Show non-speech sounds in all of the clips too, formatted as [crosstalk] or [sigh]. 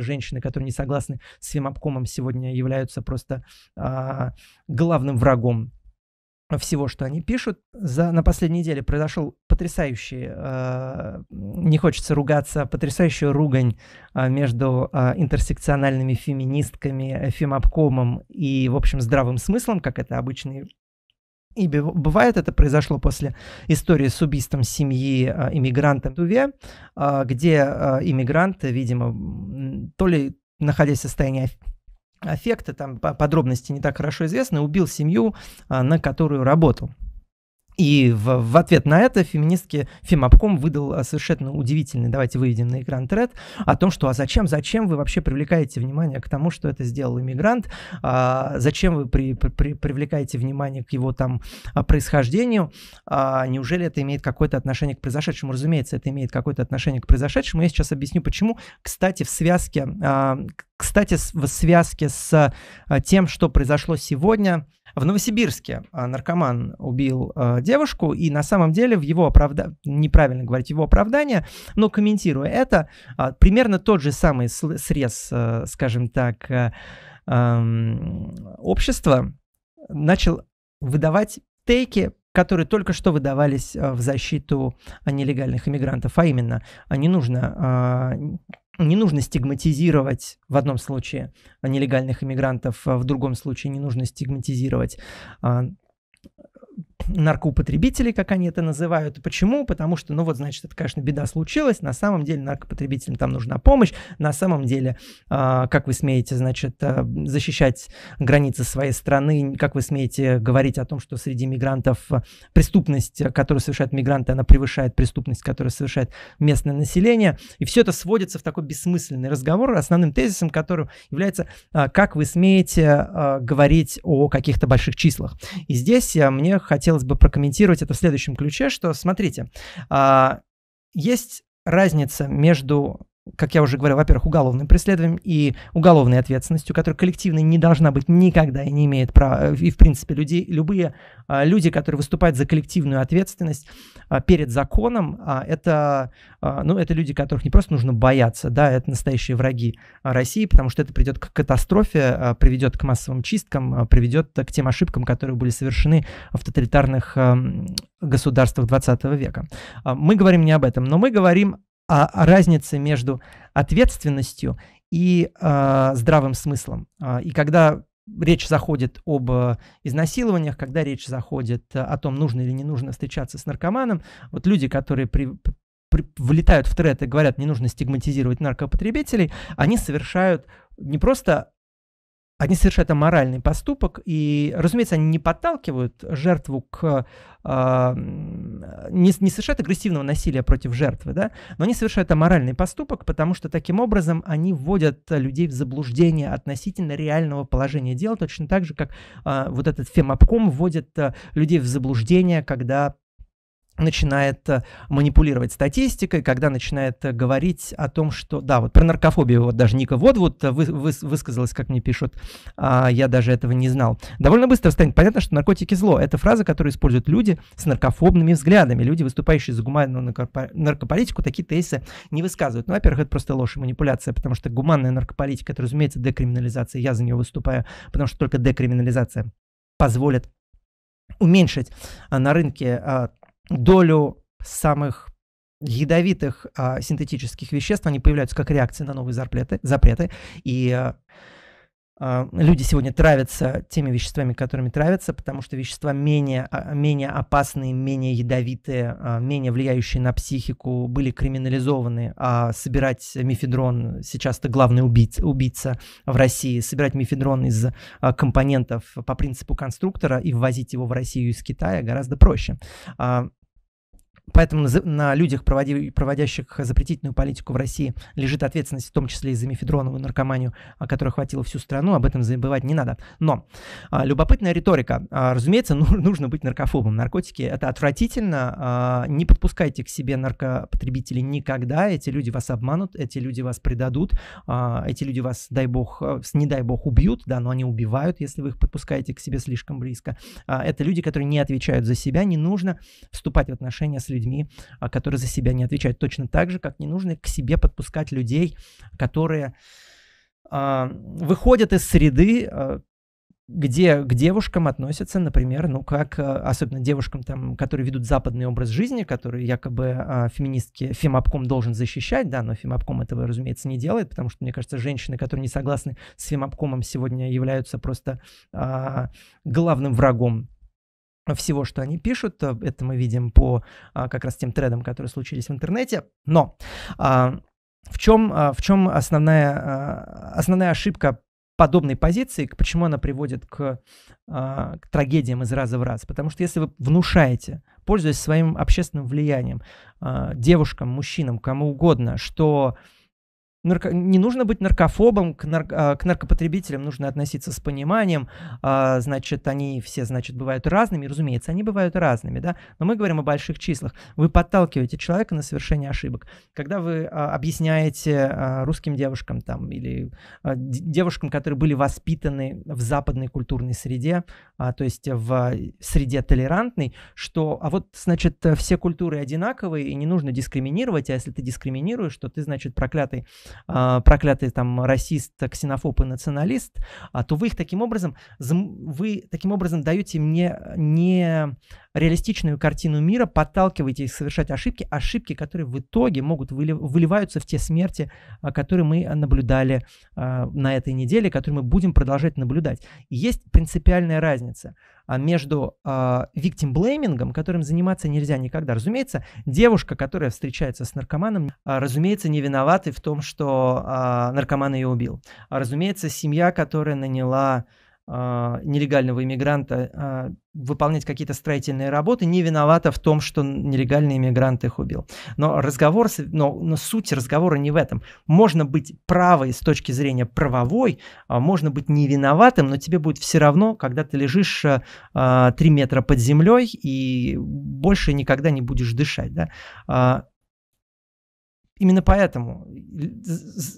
женщины, которые не согласны с Фемобкомом, сегодня являются просто а, главным врагом всего, что они пишут. За, на последней неделе произошел потрясающий, э, не хочется ругаться, потрясающая ругань э, между э, интерсекциональными феминистками, э, фемобкомом и, в общем, здравым смыслом, как это обычно и бывает это произошло после истории с убийством семьи а, иммигранта в Туве, а, где а, иммигранты, видимо, то ли находясь в состоянии аффекта, там подробности не так хорошо известны, убил семью, на которую работал. И в, в ответ на это феминистки Фемапком выдал а, совершенно удивительный, давайте выведем на экран тред, о том, что а зачем, зачем вы вообще привлекаете внимание к тому, что это сделал иммигрант, а, зачем вы при, при, привлекаете внимание к его там а, происхождению, а, неужели это имеет какое-то отношение к произошедшему? Разумеется, это имеет какое-то отношение к произошедшему, я сейчас объясню почему. Кстати, в связке, а, кстати, в связке с а, тем, что произошло сегодня, в Новосибирске а, наркоман убил а, девушку, и на самом деле в его оправдании, неправильно говорить его оправдание, но комментируя это, а, примерно тот же самый срез, скажем так, общества начал выдавать тейки которые только что выдавались в защиту нелегальных иммигрантов. А именно, не нужно не нужно стигматизировать в одном случае нелегальных иммигрантов, а в другом случае не нужно стигматизировать а, наркоупотребителей, как они это называют. Почему? Потому что, ну вот, значит, это, конечно, беда случилась, на самом деле наркопотребителям там нужна помощь, на самом деле, а, как вы смеете, значит, а, защищать границы своей страны, как вы смеете говорить о том, что среди мигрантов преступность, которую совершают мигранты, она превышает преступность, которую совершает местное население, и все это сводится в такой бессмысленный разговор, основным тезисом которого является, а, как вы смеете говорить о каких-то больших числах. И здесь мне хотелось хотелось бы прокомментировать это в следующем ключе, что, смотрите, а, есть разница между как я уже говорил, во-первых, уголовным преследованием и уголовной ответственностью, которая коллективной не должна быть никогда и не имеет права, э, и в принципе люди, любые а, люди, которые выступают за коллективную ответственность а, перед законом, а, это, а, ну, это люди, которых не просто нужно бояться, да, это настоящие враги а, России, потому что это придет к катастрофе, а, приведет к массовым чисткам, а, приведет к тем ошибкам, которые были совершены в тоталитарных а, государствах 20 века. А, мы говорим не об этом, но мы говорим а, а разницы между ответственностью и а, здравым смыслом. А, и когда речь заходит об э, изнасилованиях, когда речь заходит э, о том, нужно или не нужно встречаться с наркоманом, вот люди, которые при, при, влетают в трет и говорят, не нужно стигматизировать наркопотребителей, они совершают не просто они совершают аморальный поступок, и, разумеется, они не подталкивают жертву к... Э, не, не совершают агрессивного насилия против жертвы, да, но они совершают аморальный поступок, потому что таким образом они вводят людей в заблуждение относительно реального положения дела, точно так же, как э, вот этот фемопком вводит э, людей в заблуждение, когда начинает э, манипулировать статистикой, когда начинает э, говорить о том, что... Да, вот про наркофобию вот даже Ника вот вы, вы, высказалась, как мне пишут, а, я даже этого не знал. Довольно быстро станет понятно, что наркотики зло. Это фраза, которую используют люди с наркофобными взглядами. Люди, выступающие за гуманную наркополитику, такие тезисы не высказывают. Ну, во-первых, это просто ложь и манипуляция, потому что гуманная наркополитика, это, разумеется, декриминализация. Я за нее выступаю, потому что только декриминализация позволит уменьшить а, на рынке а, долю самых ядовитых а, синтетических веществ, они появляются как реакция на новые запреты, запреты и а, а, люди сегодня травятся теми веществами, которыми травятся, потому что вещества менее, а, менее опасные, менее ядовитые, а, менее влияющие на психику были криминализованы, а собирать мифедрон, сейчас это главный убийц убийца в России, собирать мифедрон из компонентов по принципу конструктора и ввозить его в Россию из Китая гораздо проще. Поэтому на, на людях, проводи, проводящих запретительную политику в России, лежит ответственность, в том числе и за мефедроновую наркоманию, которая хватила всю страну, об этом забывать не надо. Но а, любопытная риторика. А, разумеется, ну, [laughs] нужно быть наркофобом. Наркотики – это отвратительно. А, не подпускайте к себе наркопотребителей никогда. Эти люди вас обманут, эти люди вас предадут, а, эти люди вас, дай бог, э, не дай бог, убьют, да, но они убивают, если вы их подпускаете к себе слишком близко. А, это люди, которые не отвечают за себя, не нужно вступать в отношения с людьми людьми, а, которые за себя не отвечают. Точно так же, как не нужно к себе подпускать людей, которые а, выходят из среды, а, где к девушкам относятся, например, ну как, особенно девушкам, там, которые ведут западный образ жизни, которые якобы а, феминистки, фемапком должен защищать, да, но фемапком этого, разумеется, не делает, потому что, мне кажется, женщины, которые не согласны с фемапкомом, сегодня являются просто а, главным врагом всего, что они пишут. Э, это мы видим по а, как раз тем тредам, которые случились в интернете. Но а, в чем, а, в чем основная, а, основная ошибка подобной позиции, почему она приводит к, а, к трагедиям из раза в раз? Потому что если вы внушаете, пользуясь своим общественным влиянием, а, девушкам, мужчинам, кому угодно, что нарко... не нужно быть наркофобом, к, нар... А, к наркопотребителям нужно относиться с пониманием, а, значит, они все, значит, бывают разными, разумеется, они бывают разными, да, но мы говорим о больших числах. Вы подталкиваете человека на совершение ошибок. Когда вы а, объясняете а, русским девушкам там или а, девушкам, которые были воспитаны в западной культурной среде, а, то есть в среде толерантной, что, а вот, значит, все культуры одинаковые, и не нужно дискриминировать, а если ты дискриминируешь, то ты, значит, проклятый а, проклятый там расист, ксенофоб и националист, а, то вы их таким образом, вы таким образом даете мне не реалистичную картину мира, подталкиваете их совершать ошибки, ошибки, которые в итоге могут выливаются в те смерти, а, которые мы наблюдали а, на этой неделе, которые мы будем продолжать наблюдать. есть принципиальная разница а, между victim blaming, которым заниматься нельзя никогда. Разумеется, девушка, которая встречается с наркоманом, разумеется, не виновата в том, что наркоман ее убил. Разумеется, семья, которая наняла а, нелегального иммигранта а, выполнять какие-то строительные работы, не виновата в том, что нелегальный иммигрант их убил. Но разговор, но, но суть разговора не в этом. Можно быть правой с точки зрения правовой, а можно быть не виноватым, но тебе будет все равно, когда ты лежишь 3 метра под землей и больше никогда не будешь дышать. Да? Именно поэтому э,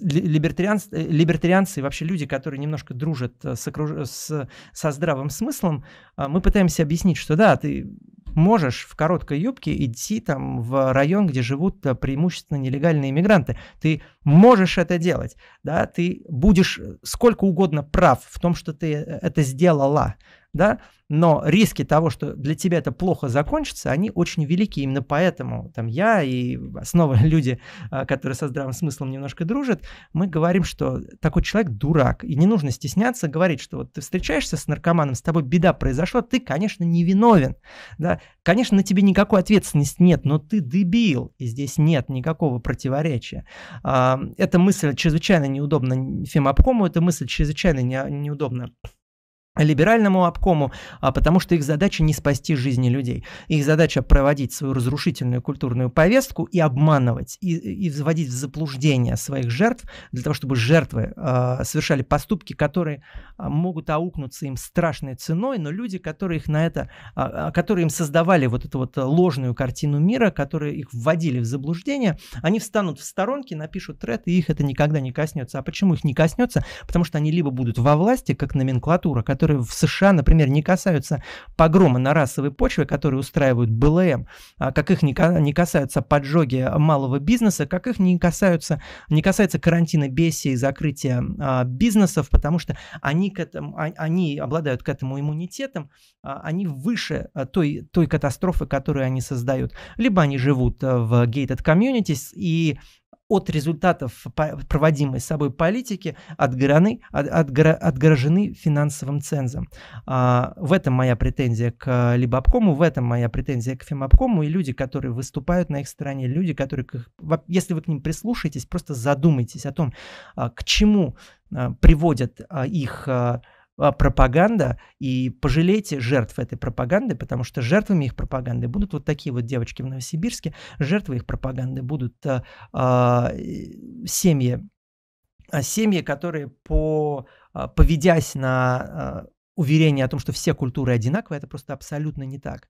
либертарианцы, э, либертарианцы и вообще люди, которые немножко дружат э, с окруж... с... со здравым смыслом, мы пытаемся объяснить, что да, ты можешь в короткой юбке идти там в район, где живут преимущественно нелегальные иммигранты. Ты можешь это делать, да, ты будешь сколько угодно прав в том, что ты это сделала, да, но риски того, что для тебя это плохо закончится, они очень велики. Именно поэтому там я и снова [laughs] люди, а, которые со здравым смыслом немножко дружат, мы говорим, что такой человек дурак. И не нужно стесняться говорить, что вот ты встречаешься с наркоманом, с тобой беда произошла, ты, конечно, не виновен. Да? Конечно, на тебе никакой ответственности нет, но ты дебил, и здесь нет никакого противоречия. А, эта мысль чрезвычайно неудобна Фимопкому, эта мысль чрезвычайно не, неудобна либеральному обкому, а потому что их задача не спасти жизни людей. Их задача проводить свою разрушительную культурную повестку и обманывать, и, и вводить в заблуждение своих жертв, для того, чтобы жертвы э, совершали поступки, которые а, могут аукнуться им страшной ценой, но люди, которые их на это, э, которые им создавали вот эту вот ложную картину мира, которые их вводили в заблуждение, они встанут в сторонке, напишут трет, и их это никогда не коснется. А почему их не коснется? Потому что они либо будут во власти, как номенклатура, которая которые в США, например, не касаются погрома на расовой почве, которые устраивают БЛМ, эм, а как их не, касаются поджоги малого бизнеса, как их не касаются, не касается карантина и закрытия а, бизнесов, потому что они, к этому, а, они обладают к этому иммунитетом, они выше той, той катастрофы, которую они создают. Либо они живут в gated communities и от результатов проводимой собой политики отгораны, от, от отгорожены финансовым цензом. А, в этом моя претензия к Либобкому, в этом моя претензия к Фимобкому, и люди, которые выступают на их стороне, люди, которые, если вы к ним прислушаетесь, просто задумайтесь о том, а, к чему а, приводят а, их а, пропаганда, и пожалейте жертв этой пропаганды, потому что жертвами их пропаганды будут вот такие вот девочки в Новосибирске, жертвы их пропаганды будут э, э, семьи, семьи, которые по поведясь на уверение о том, что все культуры одинаковые, это просто абсолютно не так.